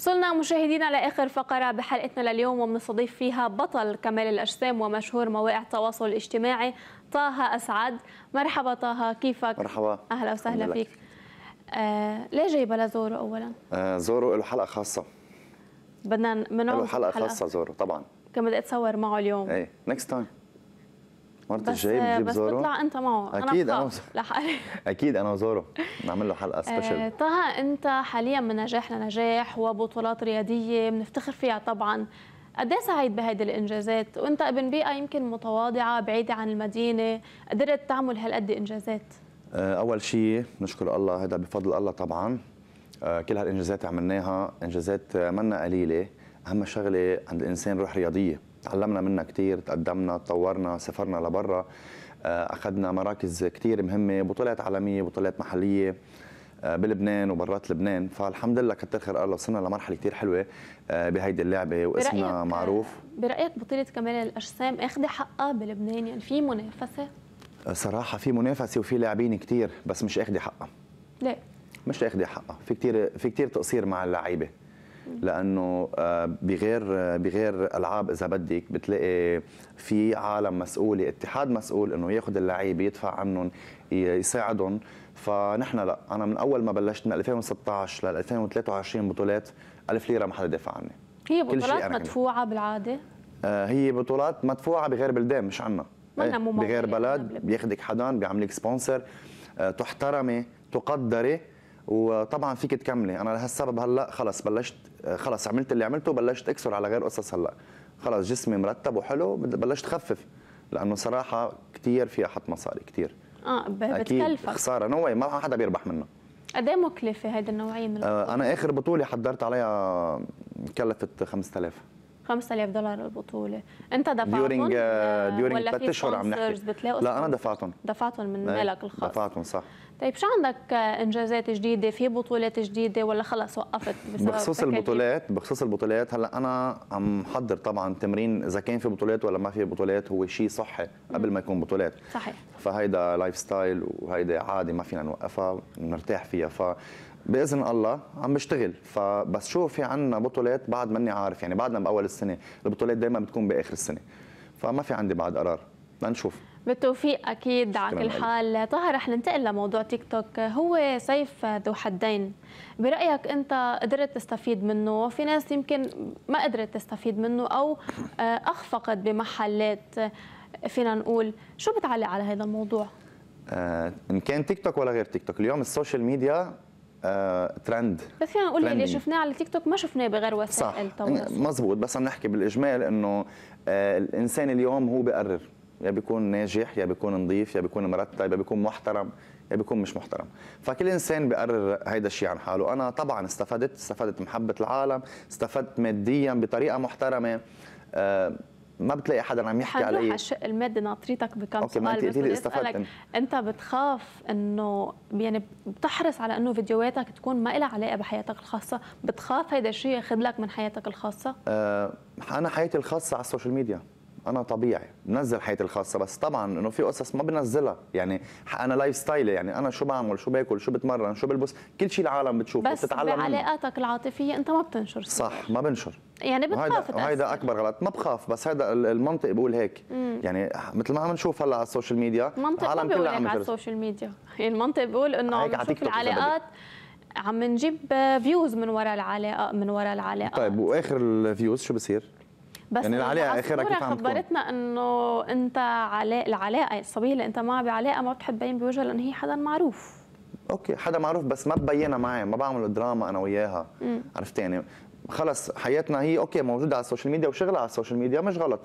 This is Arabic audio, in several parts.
وصلنا مشاهدينا لاخر فقره بحلقتنا لليوم وبنستضيف فيها بطل كمال الاجسام ومشهور مواقع التواصل الاجتماعي طه اسعد مرحبا طه كيفك مرحبا اهلا وسهلا فيك آه ليه جايبه لزورو اولا آه زورو له حلقه خاصه بدنا منعه له حلقه خاصه زورو طبعا كان بدي اتصور معه اليوم ايه نكست تايم مرت الجاي بتجيب بس زارة بس تطلع انت معه اكيد انا, لحالي اكيد انا وزورو نعمل له حلقه سبيشل آه، طه انت حاليا من نجاح لنجاح وبطولات رياضيه بنفتخر فيها طبعا قد ايه سعيد بهيدي الانجازات وانت ابن بيئه يمكن متواضعه بعيده عن المدينه قدرت تعمل هالقد انجازات آه، اول شيء نشكر الله هذا بفضل الله طبعا آه، كل هالانجازات عملناها انجازات منا قليله اهم شغله عند الانسان روح رياضيه تعلمنا منها كثير تقدمنا تطورنا سافرنا لبرا آه، اخذنا مراكز كثير مهمه بطولات عالميه بطولات محليه آه، بلبنان وبرات لبنان فالحمد لله كتر خير الله وصلنا لمرحله كثير حلوه آه، بهيدي اللعبه واسمنا معروف برايك بطوله كمال الاجسام اخذ حقها بلبنان يعني في منافسه صراحه في منافسه وفي لاعبين كثير بس مش اخذ حقها ليه مش اخذ حقها في كثير في كثير تقصير مع اللعيبه لانه آه، بغير بغير العاب اذا بدك بتلاقي في عالم مسؤوله اتحاد مسؤول انه ياخذ اللعيبه يدفع عنهم يساعدهم فنحن لا انا من اول ما بلشت من 2016 لل 2023 بطولات 1000 ليره ما حدا دافع عني هي بطولات مدفوعه بالعاده آه، هي بطولات مدفوعه بغير بلدان مش عنا إيه؟ بغير بلد بياخذك حدا بيعملك سبونسر آه، تحترمي تقدري وطبعا فيك تكملي انا لهالسبب هلا خلص بلشت خلص عملت اللي عملته بلشت اكسر على غير قصص هلا خلص جسمي مرتب وحلو بلشت خفف لانه صراحه كثير فيها احط مصاري كثير اه بتكلفك خساره نو ما حدا بيربح منه قد ايه مكلفه هيدا النوعيه من آه، انا اخر بطوله حضرت عليها كلفت 5000 5000 دولار البطوله انت دفعتهم ديورينج ديورينج ثلاث اشهر عم نحكي لا انا دفعتهم دفعتهم من إيه، مالك الخاص دفعتهم صح طيب شو عندك آه، انجازات جديده في بطولات جديده ولا خلص وقفت بسبب بخصوص البطولات بخصوص البطولات هلا انا عم حضر طبعا تمرين اذا كان في بطولات ولا ما في بطولات هو شيء صحي قبل ما يكون بطولات صحيح فهيدا لايف ستايل وهيدا عادي ما فينا نوقفها نرتاح فيها ف باذن الله عم بشتغل فبس شو في عندنا بطولات بعد ماني عارف يعني بعدنا باول السنه البطولات دائما بتكون باخر السنه فما في عندي بعد قرار لنشوف بالتوفيق اكيد على كل حال طه رح ننتقل لموضوع تيك توك هو سيف ذو حدين برايك انت قدرت تستفيد منه في ناس يمكن ما قدرت تستفيد منه او آه، اخفقت بمحلات آه، فينا نقول شو بتعلق على هذا الموضوع آه، ان كان تيك توك ولا غير تيك توك اليوم السوشيال ميديا آه، ترند بس خلينا نقول اللي شفناه على تيك توك ما شفناه بغير وسائل التواصل يعني مزبوط بس عم نحكي بالاجمال انه آه الانسان اليوم هو بقرر يا بيكون ناجح يا بيكون نظيف يا بيكون مرتب يا بيكون محترم يا بيكون مش محترم فكل انسان بقرر هيدا الشيء عن حاله انا طبعا استفدت استفدت محبه العالم استفدت ماديا بطريقه محترمه آه ما بتلاقي حدا عم يحكي علي حنروح الشق المادي ناطريتك بكم أوكي ما بس بدي استفدت انت بتخاف انه يعني بتحرص على انه فيديوهاتك تكون ما لها علاقه بحياتك الخاصه بتخاف هيدا الشيء ياخذ لك من حياتك الخاصه أه انا حياتي الخاصه على السوشيال ميديا انا طبيعي بنزل حياتي الخاصه بس طبعا انه في قصص ما بنزلها يعني انا لايف ستايلي يعني انا شو بعمل شو باكل شو بتمرن شو بلبس كل شيء العالم بتشوفه بس بعلاقاتك العاطفيه انت ما بتنشر صح صح ما بنشر يعني بتخاف هيدا اكبر غلط ما بخاف بس هيدا المنطق بيقول هيك مم. يعني مثل ما عم نشوف هلا على السوشيال ميديا المنطق العالم كلها عم على السوشيال يعني ميديا المنطق بيقول انه نشوف العلاقات عم نجيب فيوز من وراء العلاقه من وراء العلاقه طيب واخر الفيوز شو بصير بس يعني العلاقه اخرها كيف عم خبرتنا انه انت علاء العلاقه الصبيه اللي انت معها بعلاقه ما بتحب تبين بوجهها لانه هي حدا معروف اوكي حدا معروف بس ما ببينها معي ما بعمل دراما انا وياها عرفت يعني خلص حياتنا هي اوكي موجوده على السوشيال ميديا وشغلها على السوشيال ميديا مش غلط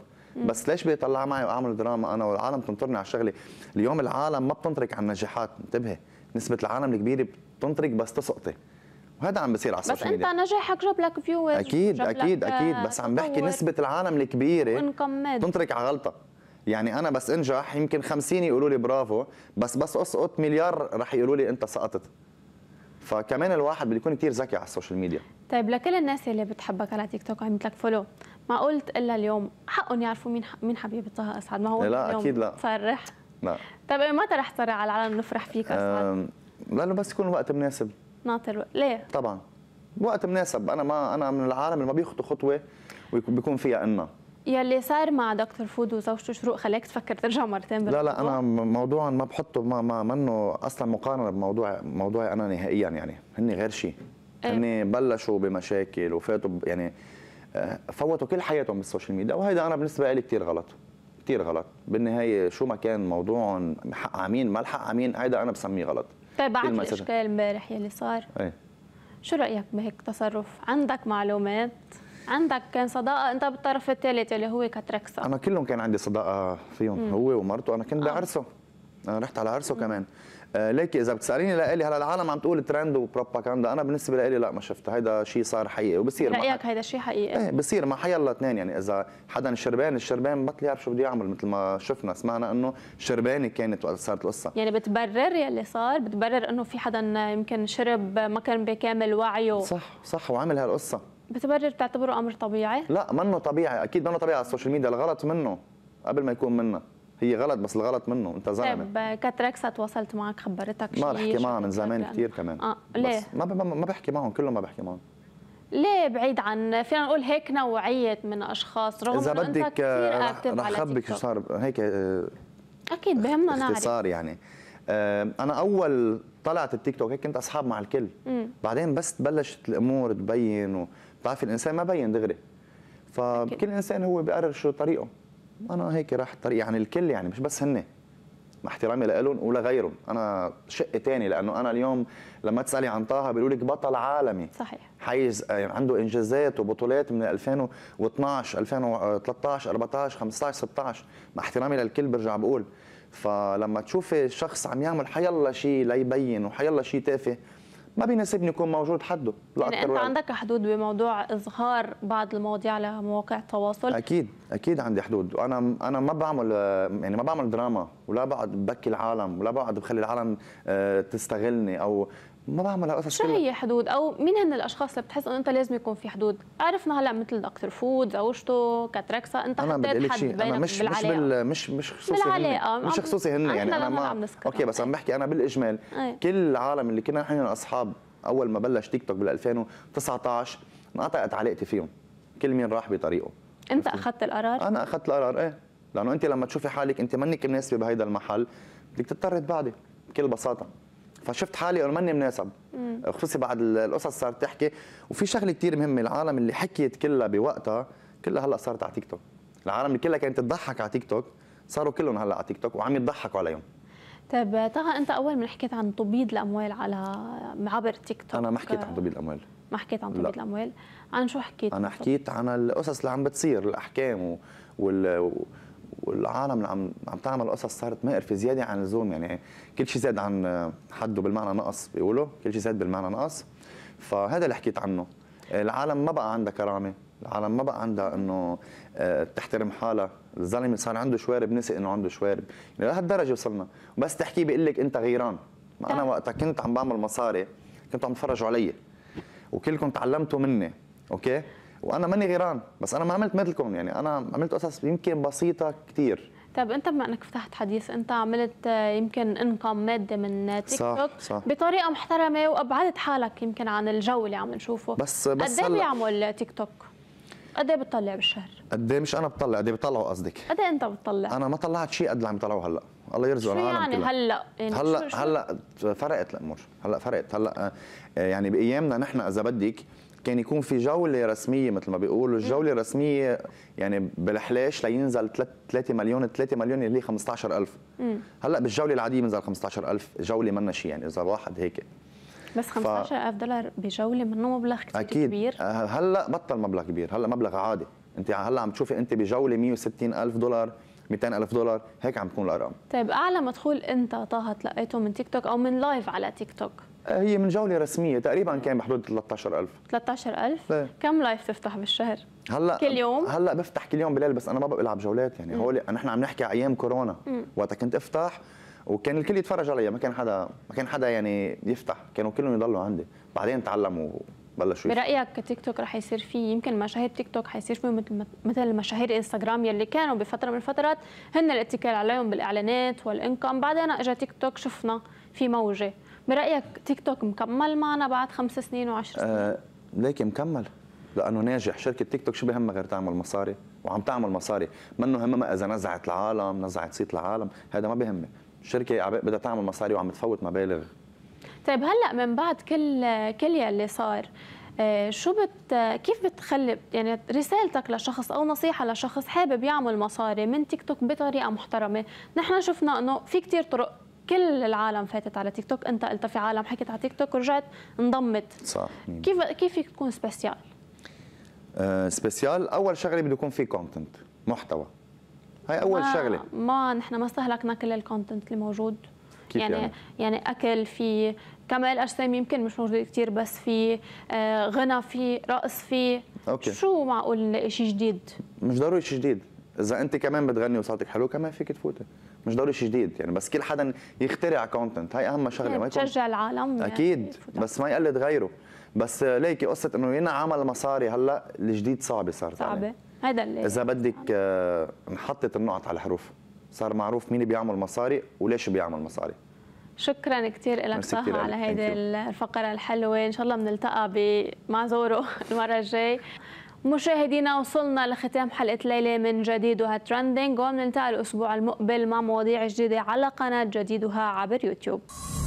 بس ليش بدي اطلعها معي واعمل دراما انا والعالم تنطرني على شغلي اليوم العالم ما بتنطرك على النجاحات انتبهي نسبه العالم الكبيره بتنطرك بس تسقطي وهذا عم بصير على السوشيال ميديا بس انت نجاحك جاب لك فيوز اكيد اكيد اكيد بس عم بحكي نسبه العالم الكبيره تنطرك على غلطه يعني انا بس انجح يمكن 50 يقولوا لي برافو بس بس اسقط مليار رح يقولوا لي انت سقطت فكمان الواحد بده يكون كثير ذكي على السوشيال ميديا طيب لكل الناس اللي بتحبك على تيك توك عملت لك فولو ما قلت الا اليوم حقهم يعرفوا مين مين حبيبه طه اسعد ما هو لا اليوم اكيد لا فرح لا طيب إيه، متى رح تطلع على العالم نفرح فيك اسعد؟ لانه لا بس يكون الوقت مناسب ناطر ليه؟ طبعا وقت مناسب انا ما انا من العالم اللي ما بياخذوا خطوه وبيكون فيها قلنا يلي صار مع دكتور فود وزوجته شروق خلاك تفكر ترجع مرتين بالموضوع. لا لا انا موضوعا ما بحطه ما ما منه اصلا مقارنه بموضوع موضوعي انا نهائيا يعني هن غير شيء إيه. هن بلشوا بمشاكل وفاتوا يعني آه، فوتوا كل حياتهم بالسوشيال ميديا وهيدا انا بالنسبه لي كثير غلط كثير غلط بالنهايه شو ما كان موضوعهم حق عمين ما الحق عمين هيدا انا بسميه غلط طيب بعد الاشكال امبارح يلي صار أي. شو رايك بهيك تصرف عندك معلومات عندك كان صداقه انت بالطرف الثالث اللي هو كتركسا انا كلهم كان عندي صداقه فيهم مم. هو ومرته انا كنت آه. بعرسه انا رحت على عرسه مم. كمان آه، لكن اذا بتساليني لالي هلا العالم عم تقول ترند وبروباغندا انا بالنسبه لالي لا ما شفتها هيدا شيء صار حقيقي وبصير رايك هيدا شيء حقيقي ايه بصير ما الله اثنين يعني اذا حدا شربان الشربان بطل يعرف شو بده يعمل مثل ما شفنا سمعنا انه شربانه كانت وقت صارت القصه يعني بتبرر يلي صار بتبرر انه في حدا يمكن شرب ما كان بكامل وعيه صح صح وعمل هالقصه بتبرر بتعتبره امر طبيعي؟ لا منه طبيعي اكيد منه طبيعي على السوشيال ميديا الغلط منه قبل ما يكون منا هي غلط بس الغلط منه انت زلمه طيب كاتركسا تواصلت معك خبرتك ما بحكي معها من زمان كثير كمان اه ليه؟ ما ما بحكي معهم كلهم ما بحكي معهم ليه بعيد عن فينا نقول هيك نوعيه من اشخاص رغم اذا بدك آه، رح خبك شو صار هيك آه، اكيد بهمنا نعرف اختصار يعني آه، انا اول طلعت التيك توك هيك كنت اصحاب مع الكل مم. بعدين بس بلشت الامور تبين بتعرفي الانسان ما بين دغري فكل انسان هو بيقرر شو طريقه انا هيك راح طريق يعني الكل يعني مش بس هن مع احترامي لهم ولغيرهم انا شق تاني لانه انا اليوم لما تسالي عن طه بيقولوا لك بطل عالمي صحيح حيز آه، يعني عنده انجازات وبطولات من 2012 2013 14 15 16 مع احترامي للكل برجع بقول فلما تشوفي شخص عم يعمل حيالله شيء ليبين وحيالله شيء تافه ما بيناسبني يكون موجود حده لا يعني انت ولا. عندك حدود بموضوع اظهار بعض المواضيع على مواقع التواصل اكيد اكيد عندي حدود وانا انا ما بعمل يعني ما بعمل دراما ولا بقعد ببكي العالم ولا بقعد بخلي العالم آه، تستغلني او ما بعمل قصص شو هي حدود او مين هن الاشخاص اللي بتحس انه انت لازم يكون في حدود عرفنا هلا مثل دكتور فود زوجته كاتركسا انت أنا حطيت حد بينك أنا مش بالعلاقه مش بال... مش مش خصوصي بالعلاقه هن. مش خصوصي هن يعني انا ما عم اوكي بس عم بحكي انا بالاجمال أي. كل العالم اللي كنا نحن اصحاب اول ما بلش تيك توك بال 2019 انقطعت علاقتي فيهم كل مين راح بطريقه انت اخذت القرار انا اخذت القرار ايه لانه انت لما تشوفي حالك انت منك مناسبه بهيدا المحل بدك تضطري تبعدي بكل بساطه فشفت حالي انه ماني مناسب خصوصي بعد القصص صارت تحكي وفي شغله كثير مهمه العالم اللي حكيت كلها بوقتها كلها هلا صارت على تيك توك العالم اللي كلها كانت تضحك على تيك توك صاروا كلهم هلا على تيك توك وعم يضحكوا عليهم طيب طه انت اول ما حكيت عن تبييض الاموال على عبر تيك توك انا ما حكيت عن تبييض الاموال ما حكيت عن تبييض الاموال عن شو حكيت انا حكيت عن القصص اللي عم بتصير الاحكام و... وال والعالم اللي عم عم تعمل قصص صارت مقرفه زياده عن اللزوم يعني كل شيء زاد عن حده بالمعنى نقص بيقولوا كل شيء زاد بالمعنى نقص فهذا اللي حكيت عنه العالم ما بقى عندها كرامه العالم ما بقى عندها انه آه، تحترم حالها الزلمه صار عنده شوارب نسي انه عنده شوارب يعني لهالدرجه وصلنا بس تحكيه بيقول لك انت غيران ما انا نعم. وقتها كنت عم بعمل مصاري كنتوا عم تتفرجوا علي وكلكم تعلمتوا مني اوكي وانا ماني غيران بس انا ما عملت مثلكم يعني انا عملت قصص يمكن بسيطه كثير طيب انت بما انك فتحت حديث انت عملت آه، يمكن انكم ماده من تيك صح توك صح. بطريقه محترمه وابعدت حالك يمكن عن الجو اللي عم نشوفه بس بس قد ايه بيعمل تيك توك؟ قد ايه بتطلع بالشهر؟ قد ايه مش انا بطلع قد ايه بطلعوا قصدك؟ قد ايه انت بتطلع؟ انا ما طلعت شيء قد اللي عم يطلعوه هلا الله يرزق شو العالم يعني كلها. هلا يعني هلا شو شو؟ هلا فرقت الامور هلا فرقت هلا آه، يعني بايامنا نحن اذا بدك كان يكون في جوله رسميه مثل ما بيقولوا الجوله الرسميه يعني بالحلاش لينزل 3 مليون 3 مليون اللي هي 15000 هلا بالجوله العاديه بينزل 15000 جوله منا شيء يعني اذا الواحد هيك بس 15000 ف... دولار بجوله منه مبلغ كثير أكيد. كبير آه، هلا بطل مبلغ كبير هلا مبلغ عادي انت هلا عم تشوفي انت بجوله 160000 دولار 200 ألف دولار هيك عم تكون الأرقام طيب أعلى مدخول أنت طه تلقيته من تيك توك أو من لايف على تيك توك هي من جوله رسميه تقريبا كان بحدود 13000 13000 كم لايف تفتح بالشهر هلا كل يوم هلا بفتح كل يوم بالليل بس انا ما بلعب جولات يعني هول نحن عم نحكي ايام كورونا وقتها كنت افتح وكان الكل يتفرج علي ما كان حدا ما كان حدا يعني يفتح كانوا كلهم يضلوا عندي بعدين تعلموا بلشوا برايك تيك توك رح يصير فيه يمكن مشاهير تيك توك حيصير فيه مثل مثل مشاهير انستغرام يلي كانوا بفتره من الفترات هن الاتكال عليهم بالاعلانات والانكم بعدين اجى تيك توك شفنا في موجه برايك تيك توك مكمل معنا بعد خمس سنين وعشر سنين آه ليك مكمل لانه ناجح شركه تيك توك شو بهمها غير تعمل مصاري وعم تعمل مصاري منه همها اذا نزعت العالم نزعت صيت العالم هذا ما بهمه الشركه بدها تعمل مصاري وعم تفوت مبالغ طيب هلا من بعد كل كل يلي صار آه، شو بت كيف بتخلي يعني رسالتك لشخص او نصيحه لشخص حابب يعمل مصاري من تيك توك بطريقه محترمه نحن شفنا انه في كثير طرق كل العالم فاتت على تيك توك انت قلت في عالم حكت على تيك توك ورجعت انضمت صح كيف كيف فيك تكون سبيسيال آه، سبيسيال اول شغله بده يكون في كونتنت محتوى هاي اول ما شغله ما نحن ما استهلكنا كل الكونتنت اللي موجود كيف يعني, يعني يعني اكل في كمال اجسام يمكن مش موجود كثير بس في آه، غنى في رقص في أوكي. شو معقول شيء جديد مش ضروري شيء جديد اذا انت كمان بتغني وصوتك حلو كمان فيك تفوتي مش ضروري شيء جديد يعني بس كل حدا يخترع كونتنت هاي اهم شغله ما يكون تشجع العالم يعني اكيد يعني بس ما يقلد غيره بس ليك قصه انه ينعمل عمل مصاري هلا الجديد صعبه صارت صعبه هذا اللي اذا بدك انحطت آه، نحطت النقط على الحروف صار معروف مين بيعمل مصاري وليش بيعمل مصاري شكرا كثير لك طه على هيدي الفقره الحلوه ان شاء الله بنلتقى مع زورو المره الجاي مشاهدينا وصلنا لختام حلقة ليلة من جديدها ترندنج ومننتقل الأسبوع المقبل مع مواضيع جديدة على قناة جديدها عبر يوتيوب